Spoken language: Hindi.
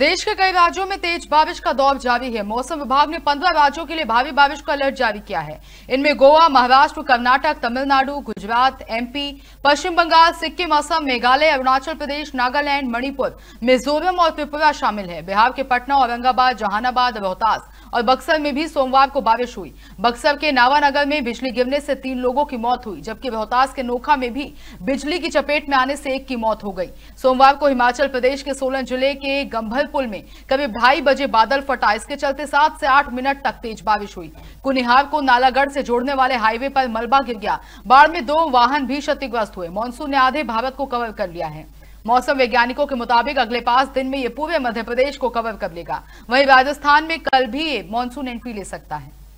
देश के कई राज्यों में तेज बारिश का दौर जारी है मौसम विभाग ने पंद्रह राज्यों के लिए भारी बारिश का अलर्ट जारी किया है इनमें गोवा महाराष्ट्र कर्नाटक तमिलनाडु गुजरात एमपी पश्चिम बंगाल सिक्किम असम मेघालय अरुणाचल प्रदेश नागालैंड मणिपुर मिजोरम और त्रिपुरा शामिल है बिहार के पटना औरंगाबाद जहानाबाद रोहतास और बक्सर में भी सोमवार को बारिश हुई बक्सर के नावानगर में बिजली गिरने से तीन लोगों की मौत हुई जबकि रोहतास के नोखा में भी बिजली की चपेट में आने से एक की मौत हो गई सोमवार को हिमाचल प्रदेश के सोलन जिले के गंभर जबलपुर में कभी ढाई बजे बादल फटा इसके चलते सात से आठ मिनट तक तेज बारिश हुई कुनिहार को नालागढ़ से जोड़ने वाले हाईवे पर मलबा गिर गया बाढ़ में दो वाहन भी क्षतिग्रस्त हुए मानसून ने आधे भारत को कवर कर लिया है मौसम वैज्ञानिकों के मुताबिक अगले पांच दिन में ये पूरे मध्य प्रदेश को कवर कर लेगा वहीं राजस्थान में कल भी ये मानसून एंट्री ले सकता है